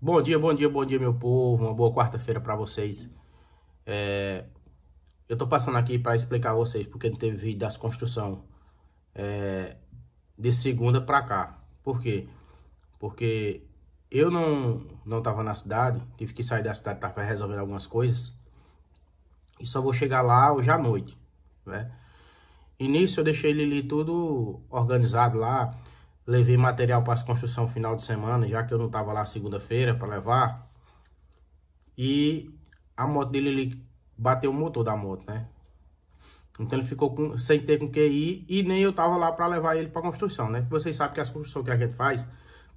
Bom dia, bom dia, bom dia, meu povo. Uma boa quarta-feira para vocês. É... Eu tô passando aqui para explicar a vocês porque não teve vídeo das construção é... de segunda para cá. Por quê? Porque eu não não tava na cidade, tive que sair da cidade, tava resolvendo algumas coisas. E só vou chegar lá hoje à noite, né? E nisso eu deixei Lili tudo organizado lá. Levei material para as construção final de semana, já que eu não tava lá segunda-feira para levar. E a moto dele Lili bateu o motor da moto, né? Então ele ficou com, sem ter com que ir e nem eu tava lá para levar ele para construção, né? Vocês sabem que as construções que a gente faz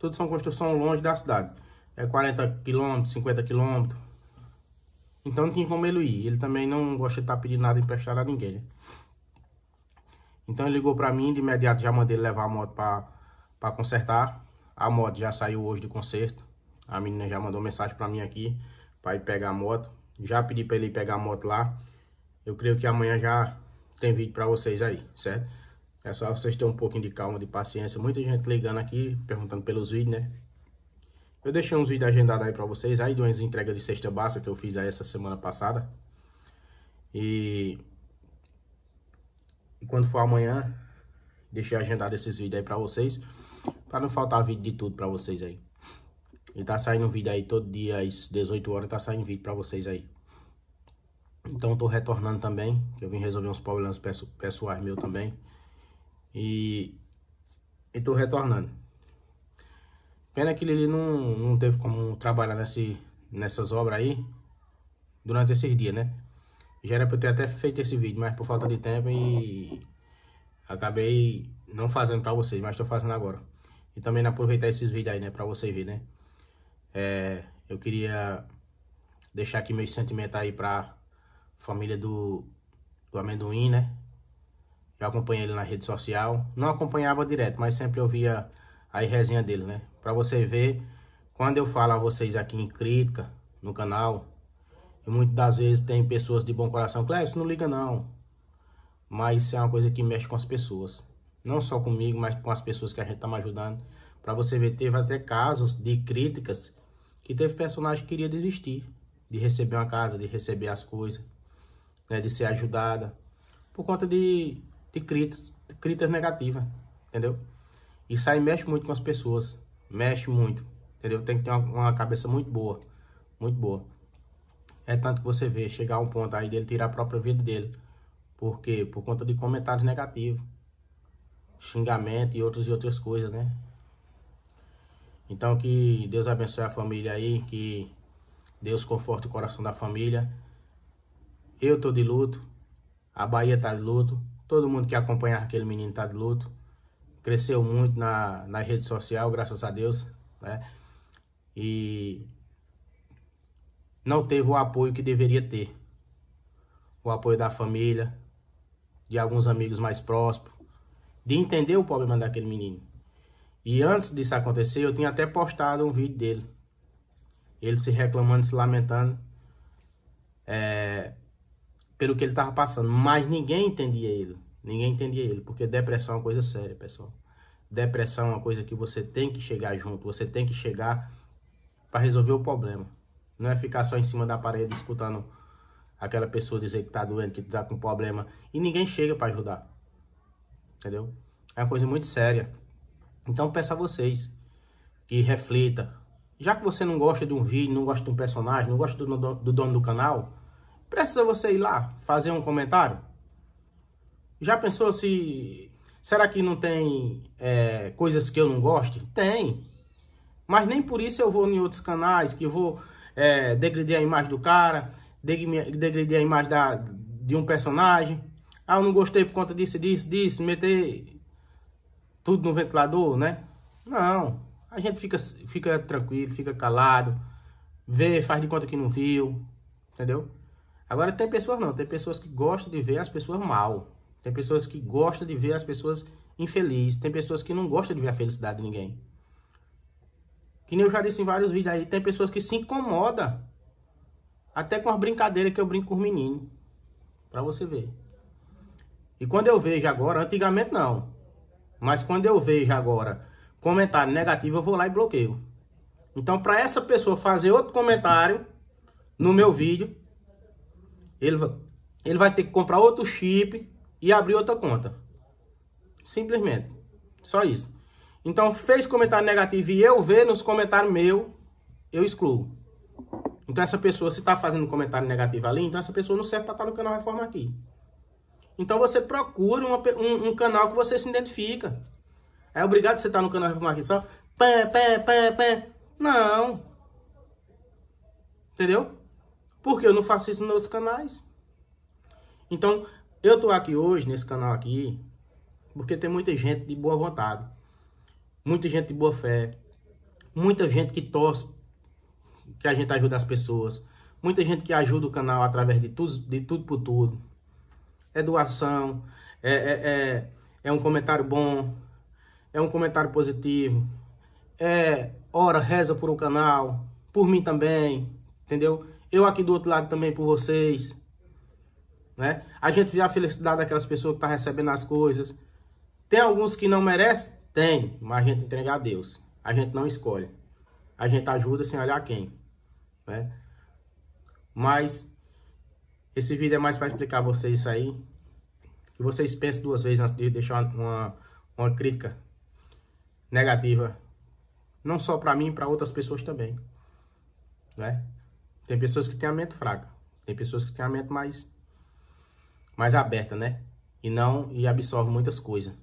tudo são construções longe da cidade. É 40 quilômetros, 50 quilômetros. Então não tinha como ele ir. Ele também não gosta de estar tá pedindo nada emprestado a ninguém. Né? Então ele ligou para mim, de imediato já mandei levar a moto para consertar. A moto já saiu hoje do conserto. A menina já mandou mensagem para mim aqui para ir pegar a moto. Já pedi para ele ir pegar a moto lá. Eu creio que amanhã já tem vídeo para vocês aí, certo? É só vocês terem um pouquinho de calma, de paciência. Muita gente ligando aqui, perguntando pelos vídeos, né? Eu deixei uns vídeos agendados aí pra vocês, aí de umas entregas de cesta básica que eu fiz aí essa semana passada. E... E quando for amanhã, deixei agendado esses vídeos aí pra vocês, pra não faltar vídeo de tudo pra vocês aí. E tá saindo vídeo aí todo dia às 18 horas, tá saindo vídeo pra vocês aí. Então eu tô retornando também, que eu vim resolver uns problemas pessoais meus também. E estou retornando. Pena que ele não, não teve como trabalhar nesse, nessas obras aí durante esses dias, né? Já era para eu ter até feito esse vídeo, mas por falta de tempo e acabei não fazendo para vocês, mas estou fazendo agora. E também aproveitar esses vídeos aí, né, para vocês verem, né? É, eu queria deixar aqui meus sentimentos aí para família do, do amendoim, né? Já acompanhei ele na rede social. Não acompanhava direto, mas sempre ouvia a resenha dele, né? Para você ver, quando eu falo a vocês aqui em crítica no canal, e muitas das vezes tem pessoas de bom coração, Cleves, não liga não. Mas isso é uma coisa que mexe com as pessoas. Não só comigo, mas com as pessoas que a gente tá me ajudando. Para você ver, teve até casos de críticas que teve personagem que queria desistir de receber uma casa, de receber as coisas, né, de ser ajudada, por conta de de críticas, críticas negativas, entendeu? Isso aí mexe muito com as pessoas, mexe muito, entendeu? Tem que ter uma, uma cabeça muito boa, muito boa. É tanto que você vê chegar a um ponto aí dele tirar a própria vida dele, porque por conta de comentários negativos, xingamento e outras e outras coisas, né? Então que Deus abençoe a família aí, que Deus conforte o coração da família. Eu tô de luto, a Bahia tá de luto, Todo mundo que acompanhava aquele menino está de luto. Cresceu muito na, na rede social, graças a Deus. Né? E não teve o apoio que deveria ter. O apoio da família, de alguns amigos mais próximos, de entender o problema daquele menino. E antes disso acontecer, eu tinha até postado um vídeo dele. Ele se reclamando, se lamentando. É, pelo que ele estava passando, mas ninguém entendia ele. Ninguém entendia ele, porque depressão é uma coisa séria, pessoal. Depressão é uma coisa que você tem que chegar junto, você tem que chegar para resolver o problema. Não é ficar só em cima da parede escutando aquela pessoa dizer que está doente, que está com problema e ninguém chega para ajudar. Entendeu? É uma coisa muito séria. Então peço a vocês que reflita. Já que você não gosta de um vídeo, não gosta de um personagem, não gosta do, do, do dono do canal, Precisa você ir lá fazer um comentário? Já pensou se... Será que não tem é, coisas que eu não goste? Tem. Mas nem por isso eu vou em outros canais, que vou é, a imagem do cara, degradar a imagem da, de um personagem. Ah, eu não gostei por conta disso, disso, disso, meter tudo no ventilador, né? Não. A gente fica, fica tranquilo, fica calado, vê, faz de conta que não viu, entendeu? Agora, tem pessoas não, tem pessoas que gostam de ver as pessoas mal, tem pessoas que gostam de ver as pessoas infelizes, tem pessoas que não gostam de ver a felicidade de ninguém. Que nem eu já disse em vários vídeos aí, tem pessoas que se incomoda até com as brincadeiras que eu brinco com os meninos. Pra você ver. E quando eu vejo agora, antigamente não. Mas quando eu vejo agora comentário negativo, eu vou lá e bloqueio. Então, para essa pessoa fazer outro comentário no meu vídeo, ele, ele vai ter que comprar outro chip e abrir outra conta. Simplesmente. Só isso. Então, fez comentário negativo e eu ver nos comentários meu, eu excluo. Então, essa pessoa, se está fazendo comentário negativo ali, então essa pessoa não serve para estar tá no canal Reforma aqui. Então, você procura uma, um, um, canal que você se identifica. É obrigado você estar tá no canal Reforma aqui só... Pé, pé, pé, pé. Não. Entendeu? Porque eu não faço isso nos meus canais. Então, eu tô aqui hoje, nesse canal aqui, porque tem muita gente de boa vontade. Muita gente de boa fé. Muita gente que torce, que a gente ajuda as pessoas. Muita gente que ajuda o canal através de tudo, de tudo por tudo. É doação, é, é, é, é um comentário bom, é um comentário positivo. É, ora, reza por o canal, por mim também, entendeu? Eu aqui do outro lado também por vocês. Né? A gente vê a felicidade daquelas pessoas que estão tá recebendo as coisas. Tem alguns que não merecem? Tem, mas a gente entrega a Deus. A gente não escolhe. A gente ajuda sem olhar quem. Né? Mas esse vídeo é mais para explicar a vocês isso aí. Que vocês pensem duas vezes antes de deixar uma, uma crítica negativa. Não só para mim, para outras pessoas também. Né? Tem pessoas que têm a mente fraca, tem pessoas que têm a mente mais mais aberta, né? E não e absorve muitas coisas.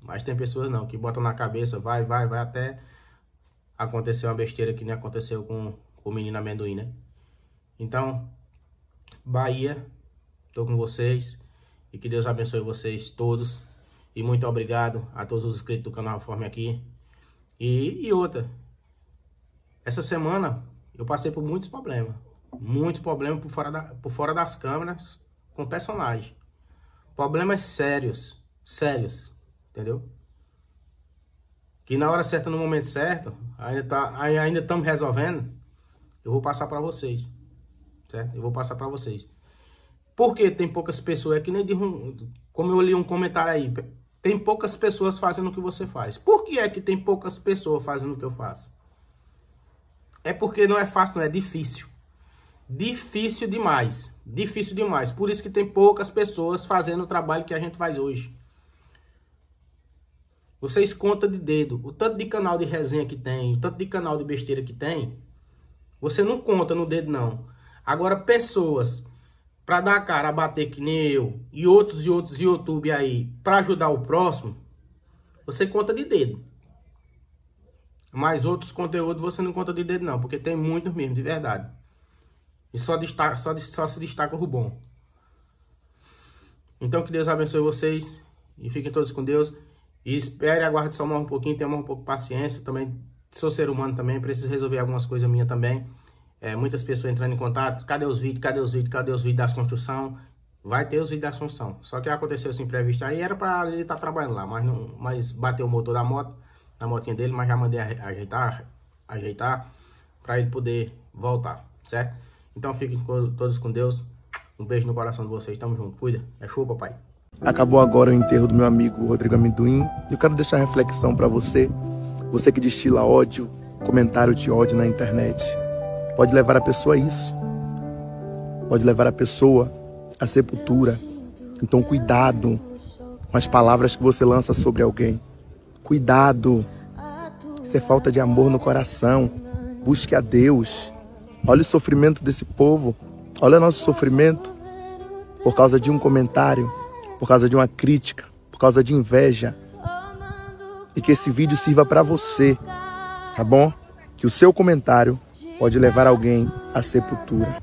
Mas tem pessoas não que botam na cabeça, vai, vai, vai até acontecer uma besteira que nem aconteceu com, com o menino amendoim, né? Então, Bahia, tô com vocês e que Deus abençoe vocês todos. E muito obrigado a todos os inscritos do canal Reforme aqui. E, e outra, essa semana eu passei por muitos problemas. Muito problema por fora, da, por fora das câmeras com o personagem. Problemas sérios. Sérios. Entendeu? Que na hora certa, no momento certo, ainda tá, ainda estamos resolvendo. Eu vou passar para vocês. Certo? Eu vou passar para vocês. Porque tem poucas pessoas, é que nem de como eu li um comentário aí, tem poucas pessoas fazendo o que você faz. Por que é que tem poucas pessoas fazendo o que eu faço? É porque não é fácil, não é difícil difícil demais. Difícil demais. Por isso que tem poucas pessoas fazendo o trabalho que a gente faz hoje. Vocês contam de dedo o tanto de canal de resenha que tem, o tanto de canal de besteira que tem. Você não conta no dedo, não. Agora, pessoas para dar cara a bater que nem eu e outros e outros YouTube aí para ajudar o próximo, você conta de dedo. Mas outros conteúdos você não conta de dedo, não, porque tem muitos mesmo, de verdade só, destaca, só, só se destaca o rubon Então que Deus abençoe vocês e fiquem todos com Deus. E espere, aguarde só mais um pouquinho, tenha mais um pouco de paciência. Também sou ser humano também, preciso resolver algumas coisas minhas também. É, muitas pessoas entrando em contato, cadê os vídeos, cadê os vídeos, cadê os vídeos das construção? Vai ter os vídeos da construção. Só que aconteceu esse imprevisto aí, era para ele estar tá trabalhando lá, mas não, mas bateu o motor da moto, da motinha dele, mas já mandei ajeitar, ajeitar para ele poder voltar, certo? Então fiquem todos com Deus. Um beijo no coração de vocês. Tamo junto. Cuida. É show, papai. Acabou agora o enterro do meu amigo Rodrigo Amendoim. Eu quero deixar a reflexão para você. Você que destila ódio, comentário de ódio na internet. Pode levar a pessoa a isso. Pode levar a pessoa à sepultura. Então cuidado com as palavras que você lança sobre alguém. Cuidado. Isso é falta de amor no coração. Busque a Deus. Olha o sofrimento desse povo. Olha nosso sofrimento por causa de um comentário, por causa de uma crítica, por causa de inveja. E que esse vídeo sirva para você, tá bom? Que o seu comentário pode levar alguém à sepultura.